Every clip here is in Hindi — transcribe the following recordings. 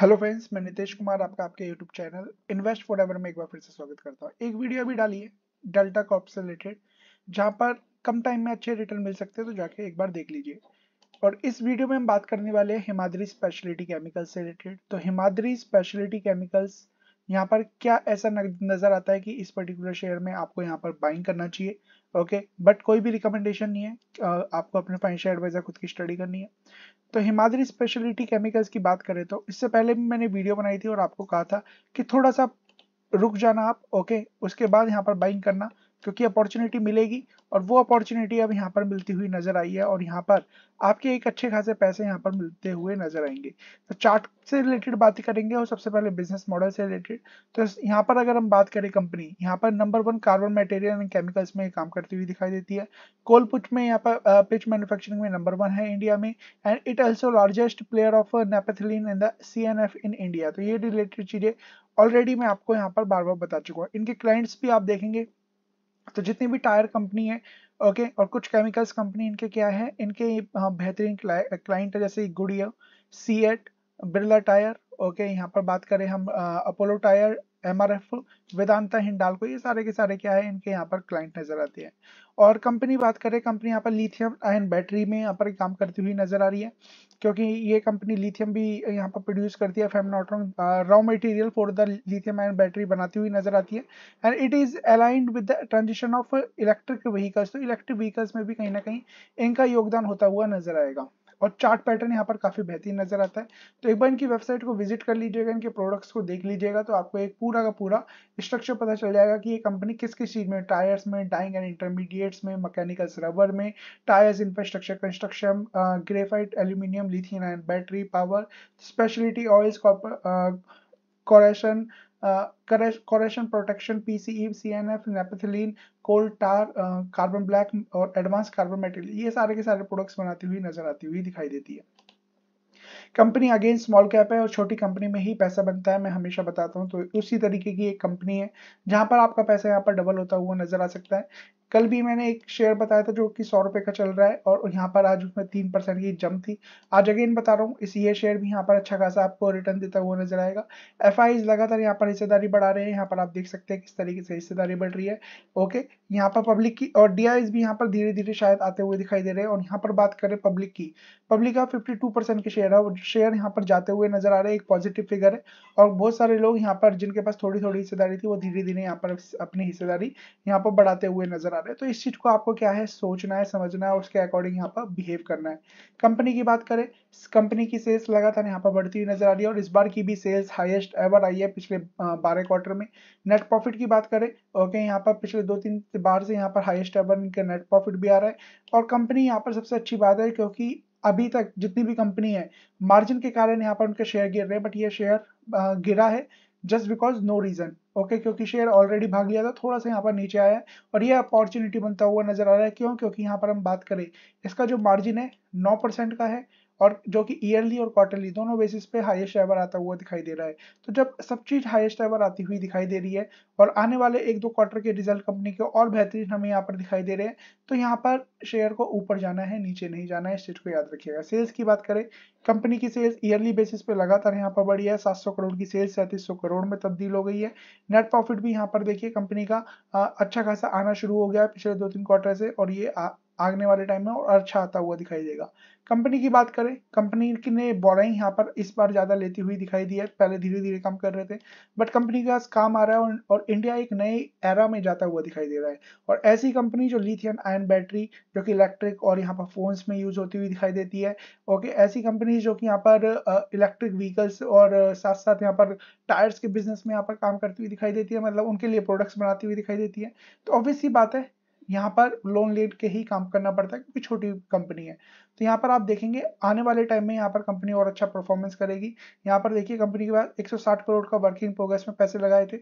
हेलो फ्रेंड्स मैं नितेश कुमार आपका आपके YouTube channel invest for ever में एक बार फिर से स्वागत करता हूँ एक वीडियो अभी डाली है डेल्टा कॉप से रिलेटेड जहाँ पर कम टाइम में अच्छे रिटर्न मिल सकते हैं तो जाके एक बार देख लीजिए और इस वीडियो में हम बात करने वाले हैं हिमाद्री स्पेशलिटी केमिकल्स से रिलेटेड तो हिमाद्री स्पेशलिटी केमिकल्स यहाँ पर क्या ऐसा नजर आता है कि इस पर्टिकुलर शेयर में आपको यहाँ पर बाइंग करना चाहिए ओके बट कोई भी रिकमेंडेशन नहीं है आपको अपने फाइनेंशियल एडवाइजर खुद की स्टडी करनी है तो हिमाद्री स्पेशलिटी केमिकल्स की बात करें तो इससे पहले भी मैंने वीडियो बनाई थी और आपको कहा था कि थोड़ा सा रुक जाना आप ओके okay, उसके बाद यहाँ पर बाइंग करना क्योंकि अपॉर्चुनिटी मिलेगी और वो अपॉर्चुनिटी अब यहाँ पर मिलती हुई नजर आई है और यहाँ पर आपके एक अच्छे खासे पैसे यहाँ पर मिलते हुए नजर आएंगे तो चार्ट से रिलेटेड बात करेंगे और सबसे पहले बिजनेस मॉडल से रिलेटेड तो यहाँ पर अगर हम बात करें कंपनी यहाँ पर number one carbon material and chemicals में काम करती हुई दिखाई देती है कोलपुट में यहाँ पर पिच मैन्युफैक्चरिंग में नंबर वन है इंडिया में and it also largest player of naphthalene in the सी इन इंडिया तो ये रिलेटेड चीजें ऑलरेडी मैं आपको यहाँ पर बार बार बता चुका हूँ इनके क्लाइंट्स भी आप देखेंगे तो जितनी भी टायर कंपनी है ओके और कुछ केमिकल्स कंपनी इनके क्या है इनके हाँ, बेहतरीन क्लाइंट है जैसे Goodyear CEAT Birla tyre okay यहाँ पर बात करें हम Apollo tyre M R F Vedanta को ये सारे के सारे क्या है इनके यहाँ पर क्लाइंट नजर आते हैं और कंपनी बात करें कंपनी यहाँ पर लिथियम आयन बैटरी में यहाँ पर काम करती हुई नजर आ रही है क्योंकि ये कंपनी लिथियम भी यहाँ पर प्रोड्यूस करती है फेम raw material for the lithium ion battery बनाती हुई नजर आती है and it is aligned with the transition of electric vehicles तो इलेक्ट्रिक व्हीकल्स में भी कहीं ना कहीं इनका योगदान होता हुआ नजर आएगा और चार्ट पैटर्न यहाँ पर काफी बेहतरीन नजर आता है तो एक बार इनकी वेबसाइट को विजिट कर लीजिएगा इनके प्रोडक्ट्स को देख लीजिएगा तो आपको एक पूरा का पूरा स्ट्रक्चर पता चल जाएगा कि ये कंपनी किस किस चीज में टायर्स में डाइंग एंड इंटरमीडिएट्स में मैकेनिकल्स रबर में tyres infrastructure construction graphite aluminium lithium ion battery power speciality oils copper corrosion corrosion protection PCE CNF naphthalene coal tar carbon black और एडवांस कार्बन मेटेरियल ये सारे के सारे प्रोडक्ट्स बनाती हुई नजर आती हुई दिखाई देती है कंपनी अगेन स्मॉल कैप है और छोटी कंपनी में ही पैसा बनता है मैं हमेशा बताता हूँ तो उसी तरीके की एक कंपनी है जहां पर आपका पैसा यहाँ पर डबल होता हुआ नजर आ सकता है कल भी मैंने एक शेयर बताया था जो कि सौ रुपए का चल रहा है और यहाँ पर आज उसमें तीन परसेंट की जम थी आज अगेन बता रहा हूँ इस ये शेयर भी यहाँ पर अच्छा खासा आपको रिटर्न देता हुआ नजर आएगा एफ लगातार यहाँ पर हिस्सेदारी बढ़ा रहे हैं यहाँ पर आप देख सकते हैं किस तरीके से हिस्सेदारी बढ़ रही है ओके यहाँ पर पब्लिक की और डी भी यहाँ पर धीरे धीरे शायद आते हुए दिखाई दे रहे हैं और यहाँ पर बात करें पब्लिक की पब्लिक का फिफ्टी टू परसेंट के शेयर है वो शेयर यहाँ पर जाते हुए नजर आ रहे हैं एक पॉजिटिव फिगर है और बहुत सारे लोग यहाँ पर जिनके पास थोड़ी थोड़ी हिस्सेदारी थी वो धीरे धीरे यहाँ पर अपनी हिस्सेदारी यहाँ पर बढ़ाते हुए नजर आ खराब है तो इस चीज को आपको क्या है सोचना है समझना है उसके अकॉर्डिंग यहाँ पर बिहेव करना है कंपनी की बात करें कंपनी की सेल्स लगातार यहाँ पर बढ़ती हुई नजर आ रही है और इस बार की भी सेल्स हाईएस्ट एवर आई है पिछले बारह क्वार्टर में नेट प्रॉफिट की बात करें ओके यहाँ पर पिछले दो तीन बार से यहाँ पर हाईएस्ट एवर इनका नेट प्रॉफिट भी आ रहा है और कंपनी यहाँ पर सबसे अच्छी बात है क्योंकि अभी तक जितनी भी कंपनी है मार्जिन के कारण यहाँ पर उनके शेयर गिर रहे हैं बट ये शेयर गिरा है just because no reason okay क्योंकि शेयर ऑलरेडी भाग लिया था थोड़ा सा यहाँ पर नीचे आया है और ये अपॉर्चुनिटी बनता हुआ नजर आ रहा है क्यों क्योंकि यहाँ पर हम बात करें इसका जो मार्जिन है नौ परसेंट का है और जो कि ईयरली और क्वार्टरली दोनों बेसिस पे हाईएस्ट एवर आता हुआ दिखाई दे रहा है तो जब सब चीज हाईएस्ट एवर आती हुई दिखाई दे रही है और आने वाले एक दो क्वार्टर के रिजल्ट कंपनी के और बेहतरीन हमें यहाँ पर दिखाई दे रहे हैं तो यहाँ पर शेयर को ऊपर जाना है नीचे नहीं जाना है इस चीज को याद रखिएगा सेल्स की बात करें कंपनी की सेल्स ईयरली बेसिस पे लगातार यहाँ पर बढ़ी है सौ करोड़ की सेल्स सैंतीस करोड़ में तब्दील हो गई है नेट प्रॉफिट भी यहाँ पर देखिए कंपनी का अच्छा खासा आना शुरू हो गया है पिछले दो तीन क्वार्टर से और ये आगने वाले टाइम में और अच्छा आता हुआ दिखाई देगा कंपनी की बात करें कंपनी की ने बोराइंग यहाँ पर इस बार ज़्यादा लेती हुई दिखाई दी है पहले धीरे धीरे कम कर रहे थे बट कंपनी के पास काम आ रहा है और, और इंडिया एक नए एरा में जाता हुआ दिखाई दे रहा है और ऐसी कंपनी जो लिथियम आयन बैटरी जो कि इलेक्ट्रिक और यहाँ पर फोन्स में यूज होती हुई दिखाई देती है ओके ऐसी कंपनी जो कि यहाँ पर इलेक्ट्रिक व्हीकल्स और साथ साथ यहाँ पर टायर्स के बिजनेस में यहाँ पर काम करती हुई दिखाई देती है मतलब उनके लिए प्रोडक्ट्स बनाती हुई दिखाई देती है तो ऑब्वियसली बात है यहाँ पर लोन लेट के ही काम करना पड़ता है क्योंकि छोटी कंपनी है तो यहाँ पर आप देखेंगे आने वाले टाइम में यहाँ पर कंपनी और अच्छा परफॉर्मेंस करेगी यहाँ पर देखिए कंपनी के पास 160 करोड़ का वर्किंग प्रोग्रेस में पैसे लगाए थे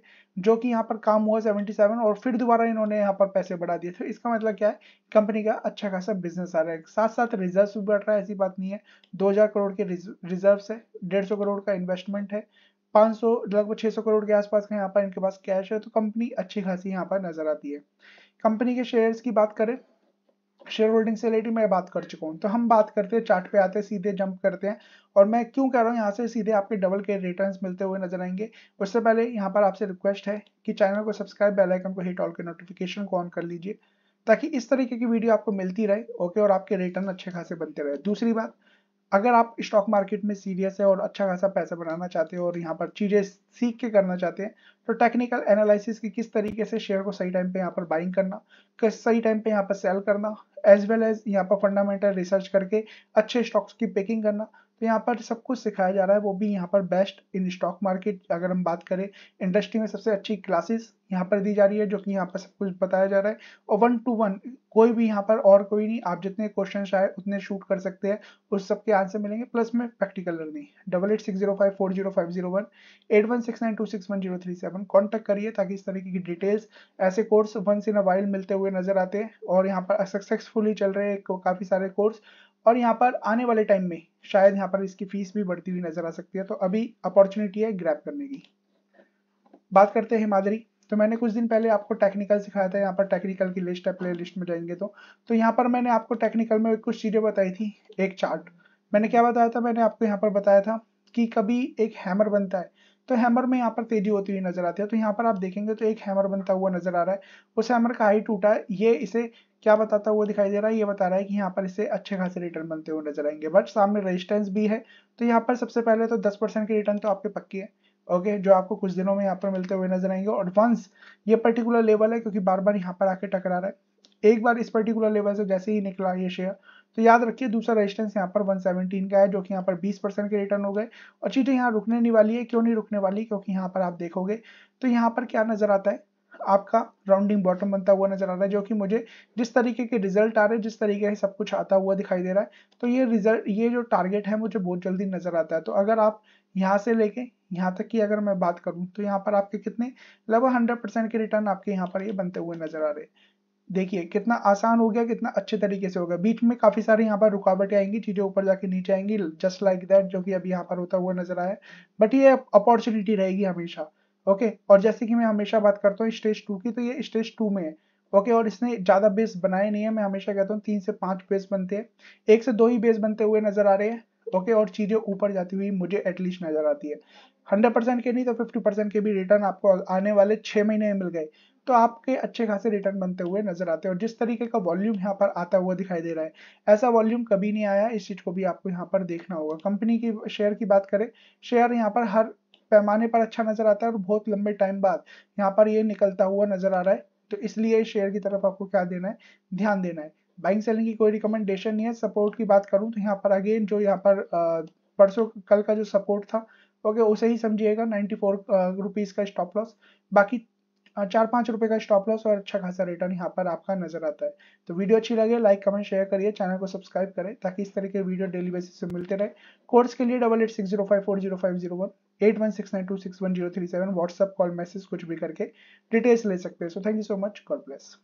जो कि यहाँ पर काम हुआ 77 और फिर दोबारा इन्होंने यहाँ पर पैसे बढ़ा दिए तो इसका मतलब क्या है कंपनी का अच्छा खासा बिजनेस आ रहा है साथ साथ रिजर्व भी बढ़ रहा है ऐसी बात नहीं है दो करोड़ के रिजर्व है डेढ़ करोड़ का इन्वेस्टमेंट है 500 लगभग 600 करोड़ के आसपास का यहाँ पर इनके पास कैश है तो कंपनी अच्छी खासी यहाँ पर नजर आती है कंपनी के शेयर्स की बात करें शेयर होल्डिंग से रिलेटेड मैं बात कर चुका हूँ तो हम बात करते हैं चार्ट पे आते हैं सीधे जंप करते हैं और मैं क्यों कह रहा हूँ यहाँ से सीधे आपके डबल के रिटर्न्स मिलते हुए नजर आएंगे उससे पहले यहाँ पर आपसे रिक्वेस्ट है कि चैनल को सब्सक्राइब बेल आइकन को हिट ऑल के नोटिफिकेशन को ऑन कर लीजिए ताकि इस तरीके की वीडियो आपको मिलती रहे ओके और आपके रिटर्न अच्छे खासे बनते रहे दूसरी बात अगर आप स्टॉक मार्केट में सीरियस है और अच्छा खासा पैसा बनाना चाहते हो और यहाँ पर चीज़ें सीख के करना चाहते हैं तो टेक्निकल एनालिसिस की किस तरीके से शेयर को सही टाइम पे यहाँ पर बाइंग करना किस सही टाइम पे यहाँ पर सेल करना एज वेल एज यहाँ पर फंडामेंटल रिसर्च करके अच्छे स्टॉक्स की पैकिंग करना तो यहाँ पर सब कुछ सिखाया जा रहा है वो भी यहाँ पर बेस्ट इन स्टॉक मार्केट अगर हम बात करें इंडस्ट्री में सबसे अच्छी क्लासेस यहाँ पर दी जा रही है जो कि यहाँ पर सब कुछ बताया जा रहा है और वन टू वन कोई भी यहाँ पर और कोई नहीं आप जितने क्वेश्चन आए उतने शूट कर सकते हैं उस सब के आंसर मिलेंगे प्लस में practical learning double eight six zero five four zero five zero one eight one six nine two six one zero three seven contact करिए ताकि इस तरीके की डिटेल्स ऐसे कोर्स वंस इन अ मिलते हुए नजर आते हैं और यहाँ पर सक्सेसफुली चल रहे काफ़ी सारे कोर्स और यहाँ पर आने वाले टाइम में शायद यहाँ पर इसकी फीस भी बढ़ती हुई नजर आ सकती है तो अभी अपॉर्चुनिटी है ग्रैप करने की बात करते हैं हिमादरी तो मैंने कुछ दिन पहले आपको टेक्निकल सिखाया था यहाँ पर टेक्निकल की लिस्ट है प्ले लिस्ट में जाएंगे तो तो यहाँ पर मैंने आपको टेक्निकल में कुछ चीज़ें बताई थी एक चार्ट मैंने क्या बताया था मैंने आपको यहाँ पर बताया था कि कभी एक हैमर बनता है तो हैमर में यहाँ पर तेजी होती हुई नजर आती है तो यहाँ पर आप देखेंगे तो एक हैमर बनता हुआ नजर आ रहा है उस हैमर का हाइट टूटा है ये इसे क्या बताता हुआ दिखाई दे रहा है ये बता रहा है कि यहाँ पर इसे अच्छे खासे रिटर्न बनते हुए नजर आएंगे बट सामने रेजिस्टेंस भी है तो यहाँ पर सबसे पहले तो दस परसेंट की रिटर्न तो आपके पक्की है ओके जो आपको कुछ दिनों में यहाँ पर मिलते हुए नजर आएंगे और वंस ये पर्टिकुलर लेवल है क्योंकि बार बार यहाँ पर आके टकरा रहा है एक बार इस पर्टिकुलर लेवल से जैसे ही निकला ये शेयर तो याद रखिए दूसरा रेजिस्टेंस यहाँ पर 117 का है जो कि यहाँ पर 20 परसेंट के रिटर्न हो गए और चीज़ें यहाँ रुकने नहीं वाली है क्यों नहीं रुकने वाली क्योंकि यहाँ पर आप देखोगे तो यहाँ पर क्या नज़र आता है आपका राउंडिंग बॉटम बनता हुआ नजर आ रहा है जो कि मुझे जिस तरीके के रिजल्ट आ रहे हैं जिस तरीके से सब कुछ आता हुआ दिखाई दे रहा है तो ये रिजल्ट ये जो टारगेट है मुझे बहुत जल्दी नजर आता है तो अगर आप यहाँ से लेके यहाँ तक की अगर मैं बात करूँ तो यहाँ पर आपके कितने लगभग हंड्रेड परसेंट के रिटर्न आपके यहाँ पर ये यह बनते हुए नजर आ रहे हैं देखिए कितना आसान हो गया कितना अच्छे तरीके से हो गया बीच में काफी सारी यहाँ पर रुकावटें आएंगी चीजें ऊपर जाके नीचे आएंगी जस्ट लाइक दैट जो कि अभी यहाँ पर होता हुआ नजर आया बट ये अपॉर्चुनिटी रहेगी हमेशा ओके और जैसे कि मैं हमेशा बात करता हूँ स्टेज टू की तो ये स्टेज टू में है ओके और इसने ज्यादा बेस बनाए नहीं है मैं हमेशा कहता हूँ तीन से पांच बेस बनते हैं एक से दो ही बेस बनते हुए नजर आ रहे हैं ओके और चीजें ऊपर जाती हुई मुझे एटलीस्ट नजर आती है हंड्रेड परसेंट के नहीं तो फिफ्टी परसेंट के भी रिटर्न आपको आने वाले छह महीने में मिल गए तो आपके अच्छे खासे रिटर्न बनते हुए नजर आते हैं और जिस तरीके का वॉल्यूम यहाँ पर आता हुआ दिखाई दे रहा है ऐसा वॉल्यूम कभी नहीं आया इस चीज को भी आपको यहाँ पर देखना होगा कंपनी की शेयर की बात करें शेयर यहाँ पर हर पैमाने पर अच्छा नजर आता है और बहुत लंबे टाइम बाद यहाँ पर ये निकलता हुआ नजर आ रहा है तो इसलिए शेयर की तरफ आपको क्या देना है ध्यान देना है बाइंग सेलिंग की कोई रिकमेंडेशन नहीं है सपोर्ट की बात करूं तो यहाँ पर अगेन जो यहाँ पर परसों कल का जो सपोर्ट था ओके उसे ही समझिएगा नाइन्टी फोर रुपीज़ का स्टॉप लॉस बाकी हाँ, चार पांच रुपए का स्टॉप लॉस और अच्छा खासा रिटर्न यहाँ पर आपका नजर आता है तो वीडियो अच्छी लगे लाइक कमेंट शेयर करिए चैनल को सब्सक्राइब करें ताकि इस तरह के वीडियो डेली बेसिस से मिलते रहे कोर्स के लिए double eight six zero five four zero five zero one eight one six nine two six one zero three seven WhatsApp call message कुछ भी करके डिटेल्स ले सकते हैं so thank you so much God bless